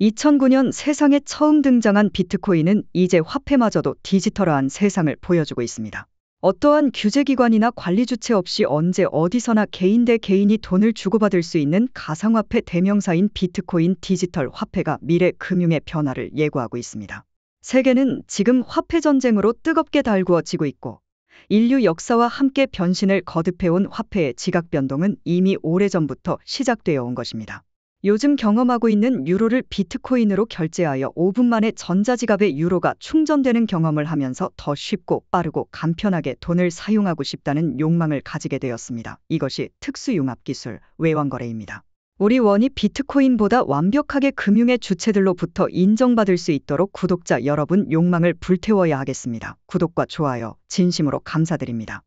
2009년 세상에 처음 등장한 비트코인은 이제 화폐마저도 디지털화한 세상을 보여주고 있습니다. 어떠한 규제기관이나 관리 주체 없이 언제 어디서나 개인 대 개인이 돈을 주고받을 수 있는 가상화폐 대명사인 비트코인 디지털 화폐가 미래 금융의 변화를 예고하고 있습니다. 세계는 지금 화폐 전쟁으로 뜨겁게 달구어지고 있고 인류 역사와 함께 변신을 거듭해온 화폐의 지각 변동은 이미 오래전부터 시작되어 온 것입니다. 요즘 경험하고 있는 유로를 비트코인으로 결제하여 5분 만에 전자지갑에 유로가 충전되는 경험을 하면서 더 쉽고 빠르고 간편하게 돈을 사용하고 싶다는 욕망을 가지게 되었습니다. 이것이 특수융합기술 외환거래입니다. 우리 원이 비트코인보다 완벽하게 금융의 주체들로부터 인정받을 수 있도록 구독자 여러분 욕망을 불태워야 하겠습니다. 구독과 좋아요 진심으로 감사드립니다.